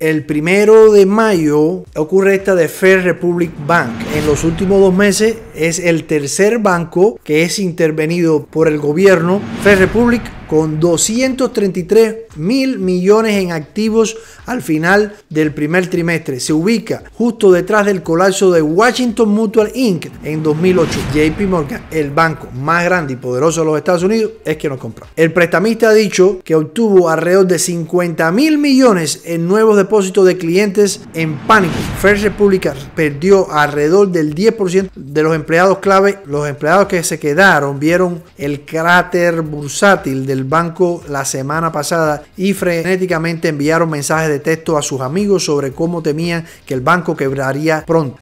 El primero de mayo ocurre esta de Fair Republic Bank. En los últimos dos meses es el tercer banco que es intervenido por el gobierno. Fair Republic con 233 mil millones en activos al final del primer trimestre. Se ubica justo detrás del colapso de Washington Mutual Inc. en 2008. JP Morgan, el banco más grande y poderoso de los Estados Unidos, es quien lo compró. El prestamista ha dicho que obtuvo alrededor de 50 mil millones en nuevos depósitos de clientes en pánico. First Republic perdió alrededor del 10% de los empleados clave. Los empleados que se quedaron vieron el cráter bursátil del banco la semana pasada y frenéticamente enviaron mensajes de texto a sus amigos sobre cómo temían que el banco quebraría pronto.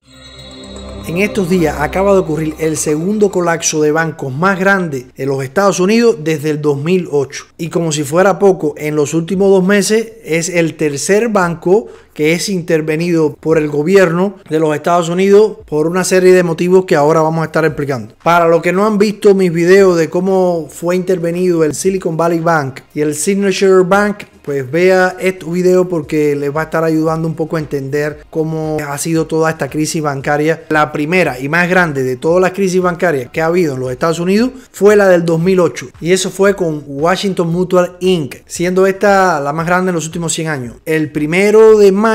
En estos días acaba de ocurrir el segundo colapso de bancos más grande en los Estados Unidos desde el 2008. Y como si fuera poco, en los últimos dos meses es el tercer banco que es intervenido por el gobierno de los Estados Unidos por una serie de motivos que ahora vamos a estar explicando. Para los que no han visto mis videos de cómo fue intervenido el Silicon Valley Bank y el Signature Bank, pues vea este video porque les va a estar ayudando un poco a entender cómo ha sido toda esta crisis bancaria. La primera y más grande de todas las crisis bancarias que ha habido en los Estados Unidos fue la del 2008 y eso fue con Washington Mutual Inc., siendo esta la más grande en los últimos 100 años. El primero de mayo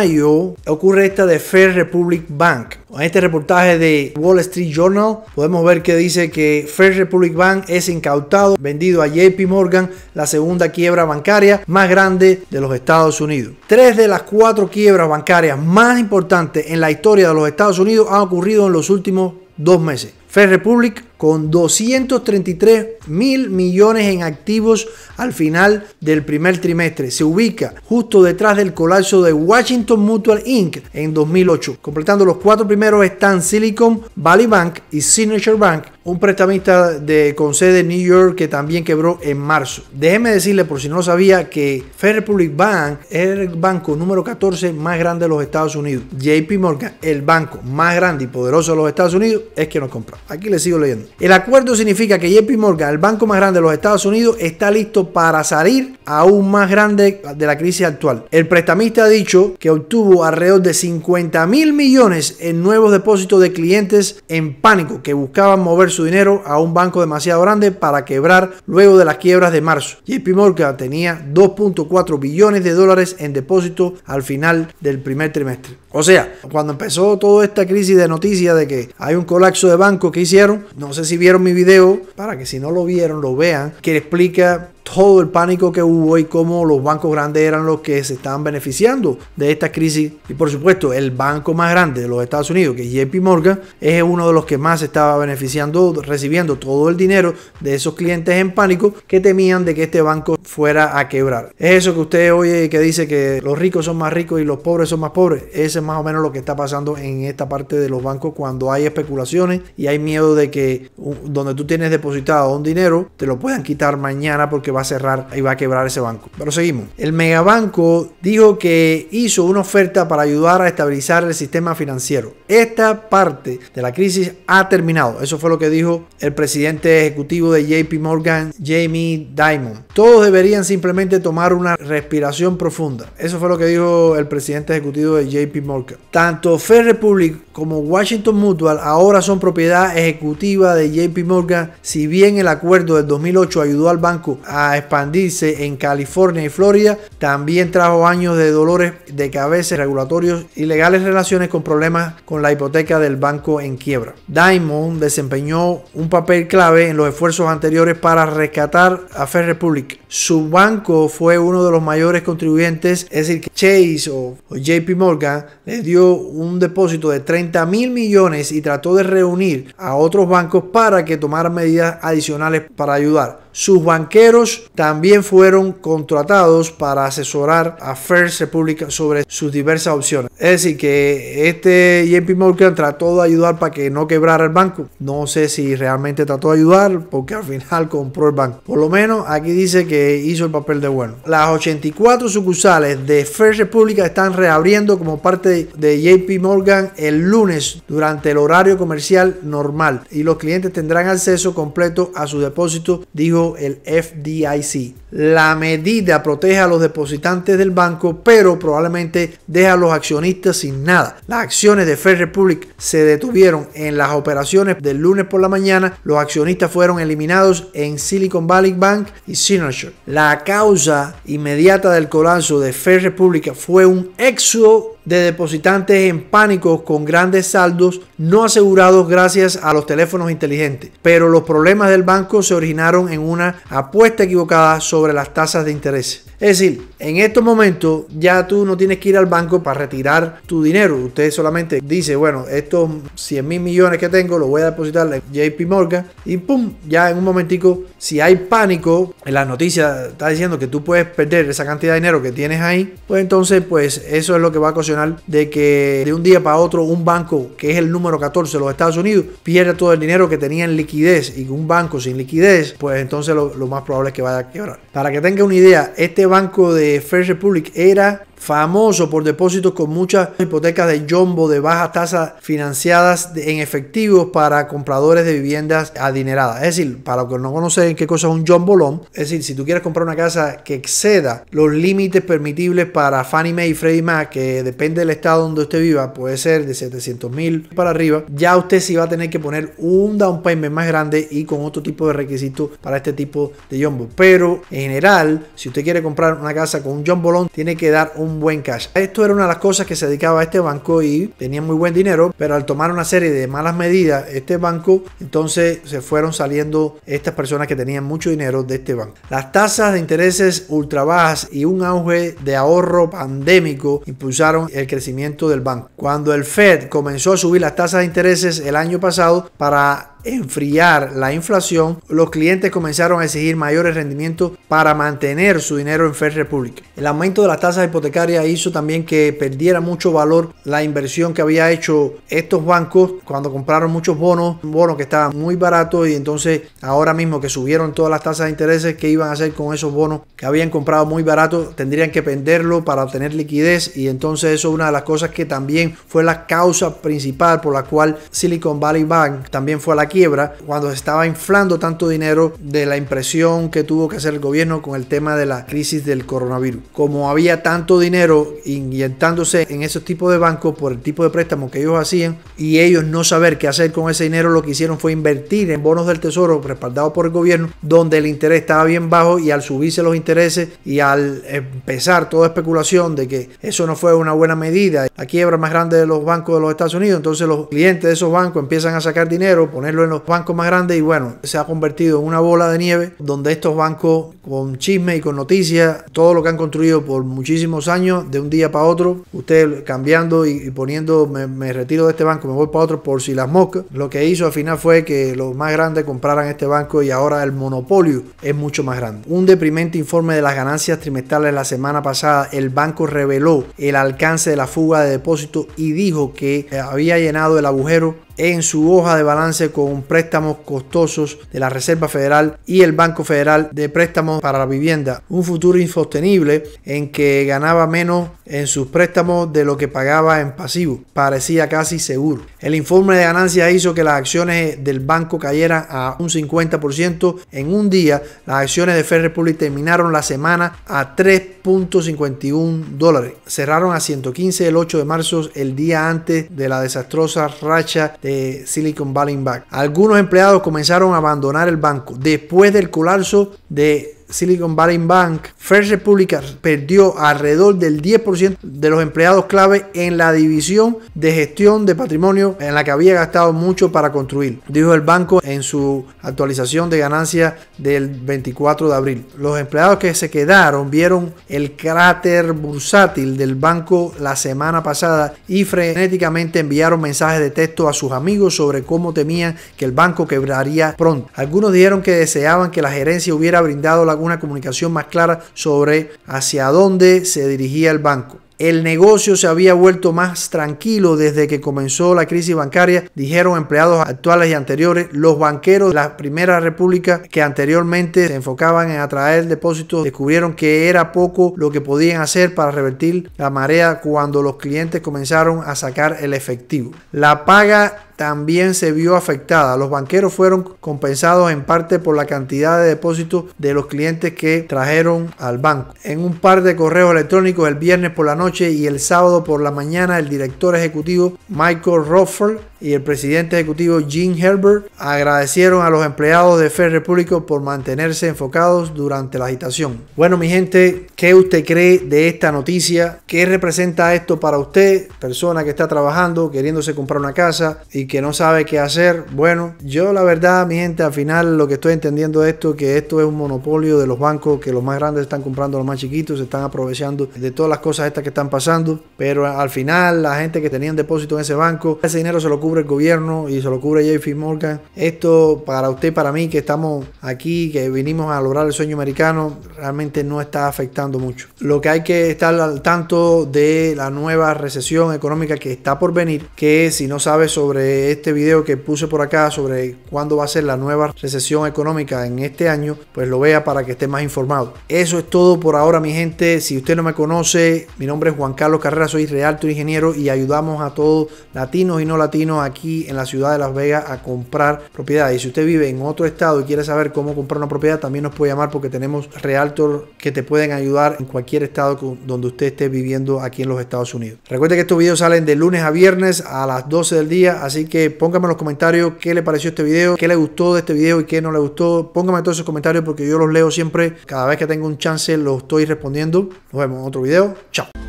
ocurre esta de Fair Republic Bank. En este reportaje de Wall Street Journal podemos ver que dice que Fair Republic Bank es incautado, vendido a JP Morgan, la segunda quiebra bancaria más grande de los Estados Unidos. Tres de las cuatro quiebras bancarias más importantes en la historia de los Estados Unidos han ocurrido en los últimos dos meses. Fed Republic con 233 mil millones en activos al final del primer trimestre. Se ubica justo detrás del colapso de Washington Mutual Inc. en 2008. Completando los cuatro primeros están Silicon Valley Bank y Signature Bank, un prestamista de, con sede en New York que también quebró en marzo. Déjeme decirle, por si no lo sabía, que Fed Republic Bank es el banco número 14 más grande de los Estados Unidos. JP Morgan, el banco más grande y poderoso de los Estados Unidos, es que no compra. Aquí le sigo leyendo. El acuerdo significa que JP Morgan, el banco más grande de los Estados Unidos, está listo para salir aún más grande de la crisis actual. El prestamista ha dicho que obtuvo alrededor de 50 mil millones en nuevos depósitos de clientes en pánico que buscaban mover su dinero a un banco demasiado grande para quebrar luego de las quiebras de marzo. JP Morgan tenía 2.4 billones de dólares en depósitos al final del primer trimestre. O sea, cuando empezó toda esta crisis de noticias de que hay un colapso de bancos que hicieron, no sé si vieron mi video, para que si no lo vieron lo vean, que explica todo el pánico que hubo y cómo los bancos grandes eran los que se estaban beneficiando de esta crisis. Y por supuesto, el banco más grande de los Estados Unidos, que es JP Morgan, es uno de los que más estaba beneficiando, recibiendo todo el dinero de esos clientes en pánico que temían de que este banco fuera a quebrar. Es eso que usted oye que dice que los ricos son más ricos y los pobres son más pobres. Ese es más o menos lo que está pasando en esta parte de los bancos cuando hay especulaciones y hay miedo de que donde tú tienes depositado un dinero te lo puedan quitar mañana porque va a cerrar y va a quebrar ese banco. Pero seguimos. El megabanco dijo que hizo una oferta para ayudar a estabilizar el sistema financiero. Esta parte de la crisis ha terminado. Eso fue lo que dijo el presidente ejecutivo de JP Morgan, Jamie Dimon. Todos deberían simplemente tomar una respiración profunda. Eso fue lo que dijo el presidente ejecutivo de JP Morgan. Tanto Fed Republic como Washington Mutual ahora son propiedad ejecutiva de JP Morgan, si bien el acuerdo del 2008 ayudó al banco a expandirse en California y Florida, también trajo años de dolores de cabeza regulatorios y legales relaciones con problemas con la hipoteca del banco en quiebra. Diamond desempeñó un papel clave en los esfuerzos anteriores para rescatar a First Republic. Su banco fue uno de los mayores contribuyentes, es decir, que Chase o JP Morgan le dio un depósito de 30 mil millones y trató de reunir a otros bancos para que tomaran medidas adicionales para ayudar. Sus banqueros también fueron contratados para asesorar a First Republic sobre sus diversas opciones. Es decir, que este JP Morgan trató de ayudar para que no quebrara el banco. No sé si realmente trató de ayudar porque al final compró el banco. Por lo menos aquí dice que hizo el papel de bueno. Las 84 sucursales de First Republic están reabriendo como parte de JP Morgan el lunes durante el horario comercial normal y los clientes tendrán acceso completo a su depósito, dijo el FDIC, la medida protege a los depositantes del banco, pero probablemente deja a los accionistas sin nada. Las acciones de FedRepublic Republic se detuvieron en las operaciones del lunes por la mañana. Los accionistas fueron eliminados en Silicon Valley Bank y Signature. La causa inmediata del colapso de FedRepublic Republic fue un éxodo de depositantes en pánico con grandes saldos no asegurados gracias a los teléfonos inteligentes. Pero los problemas del banco se originaron en una apuesta equivocada sobre las tasas de interés. Es decir, en estos momentos ya tú no tienes que ir al banco para retirar tu dinero. Usted solamente dice, bueno, estos 100 mil millones que tengo lo voy a depositar en JP Morgan y pum, ya en un momentico, si hay pánico, en las noticias está diciendo que tú puedes perder esa cantidad de dinero que tienes ahí, pues entonces pues eso es lo que va a ocasionar de que de un día para otro un banco que es el número 14 de los Estados Unidos pierda todo el dinero que tenía en liquidez y un banco sin liquidez, pues entonces lo, lo más probable es que vaya a quebrar. Para que tenga una idea, este banco de First Republic era famoso por depósitos con muchas hipotecas de jumbo de baja tasa financiadas en efectivo para compradores de viviendas adineradas. Es decir, para los que no conocen qué cosa es un jumbo loan, es decir, si tú quieres comprar una casa que exceda los límites permitibles para Fannie Mae y Freddie Mac, que depende del estado donde usted viva, puede ser de 700 mil para arriba, ya usted sí va a tener que poner un down payment más grande y con otro tipo de requisitos para este tipo de jumbo. Pero en general, si usted quiere comprar una casa con un jumbo tiene que dar un buen cash. Esto era una de las cosas que se dedicaba a este banco y tenía muy buen dinero, pero al tomar una serie de malas medidas, este banco, entonces se fueron saliendo estas personas que tenían mucho dinero de este banco. Las tasas de intereses ultra bajas y un auge de ahorro pandémico impulsaron el crecimiento del banco. Cuando el Fed comenzó a subir las tasas de intereses el año pasado para enfriar la inflación, los clientes comenzaron a exigir mayores rendimientos para mantener su dinero en First Republic. El aumento de las tasas hipotecarias hizo también que perdiera mucho valor la inversión que había hecho estos bancos cuando compraron muchos bonos, bonos que estaban muy baratos y entonces ahora mismo que subieron todas las tasas de intereses, que iban a hacer con esos bonos que habían comprado muy baratos? Tendrían que venderlo para obtener liquidez y entonces eso es una de las cosas que también fue la causa principal por la cual Silicon Valley Bank también fue la quiebra, cuando se estaba inflando tanto dinero de la impresión que tuvo que hacer el gobierno con el tema de la crisis del coronavirus. Como había tanto dinero inyectándose en esos tipos de bancos por el tipo de préstamo que ellos hacían y ellos no saber qué hacer con ese dinero, lo que hicieron fue invertir en bonos del tesoro respaldados por el gobierno, donde el interés estaba bien bajo y al subirse los intereses y al empezar toda especulación de que eso no fue una buena medida, la quiebra más grande de los bancos de los Estados Unidos, entonces los clientes de esos bancos empiezan a sacar dinero, ponerlo en los bancos más grandes y bueno, se ha convertido en una bola de nieve donde estos bancos con chisme y con noticias, todo lo que han construido por muchísimos años, de un día para otro, usted cambiando y, poniendo, me, retiro de este banco, me voy para otro por si las moscas, lo que hizo al final fue que los más grandes compraran este banco y ahora el monopolio es mucho más grande. Un deprimente informe de las ganancias trimestrales la semana pasada, el banco reveló el alcance de la fuga de depósitos y dijo que había llenado el agujero en su hoja de balance con préstamos costosos de la Reserva Federal y el Banco Federal de Préstamos para la Vivienda. Un futuro insostenible en que ganaba menos en sus préstamos de lo que pagaba en pasivo. Parecía casi seguro. El informe de ganancias hizo que las acciones del banco cayeran a un 50% en un día. Las acciones de Federal Republic terminaron la semana a 3 51 dólares. Cerraron a 115 el 8 de marzo, el día antes de la desastrosa racha de Silicon Valley Bank. Algunos empleados comenzaron a abandonar el banco después del colapso de Silicon Valley Bank, First Republic perdió alrededor del 10% de los empleados clave en la división de gestión de patrimonio en la que había gastado mucho para construir, dijo el banco en su actualización de ganancias del 24 de abril. Los empleados que se quedaron vieron el cráter bursátil del banco la semana pasada y frenéticamente enviaron mensajes de texto a sus amigos sobre cómo temían que el banco quebraría pronto. Algunos dijeron que deseaban que la gerencia hubiera brindado la una comunicación más clara sobre hacia dónde se dirigía el banco. El negocio se había vuelto más tranquilo desde que comenzó la crisis bancaria, dijeron empleados actuales y anteriores. Los banqueros de la Primera República que anteriormente se enfocaban en atraer depósitos descubrieron que era poco lo que podían hacer para revertir la marea cuando los clientes comenzaron a sacar el efectivo. La paga también se vio afectada. Los banqueros fueron compensados en parte por la cantidad de depósitos de los clientes que trajeron al banco. En un par de correos electrónicos el viernes por la noche y el sábado por la mañana, el director ejecutivo Michael Rufford y el presidente ejecutivo Jim Herbert agradecieron a los empleados de fer Público por mantenerse enfocados durante la agitación. Bueno, mi gente, ¿qué usted cree de esta noticia? ¿Qué representa esto para usted, persona que está trabajando, queriéndose comprar una casa y que no sabe qué hacer? Bueno, yo la verdad, mi gente, al final lo que estoy entendiendo de esto que esto es un monopolio de los bancos, que los más grandes están comprando los más chiquitos, se están aprovechando de todas las cosas estas que están pasando, pero al final la gente que tenía un depósito en ese banco, ese dinero se lo cubre el gobierno y se lo cubre JP Morgan. Esto para usted, para mí, que estamos aquí, que vinimos a lograr el sueño americano, realmente no está afectando mucho. Lo que hay que estar al tanto de la nueva recesión económica que está por venir, que si no sabe sobre este video que puse por acá sobre cuándo va a ser la nueva recesión económica en este año, pues lo vea para que esté más informado. Eso es todo por ahora, mi gente. Si usted no me conoce, mi nombre es Juan Carlos Carrera, soy realto ingeniero y ayudamos a todos latinos y no latinos aquí en la ciudad de Las Vegas a comprar propiedades. Y si usted vive en otro estado y quiere saber cómo comprar una propiedad, también nos puede llamar porque tenemos realtor que te pueden ayudar en cualquier estado donde usted esté viviendo aquí en los Estados Unidos. Recuerde que estos videos salen de lunes a viernes a las 12 del día, así que póngame en los comentarios qué le pareció este video, qué le gustó de este video y qué no le gustó. Póngame todos esos comentarios porque yo los leo siempre. Cada vez que tengo un chance los estoy respondiendo. Nos vemos en otro video. Chao.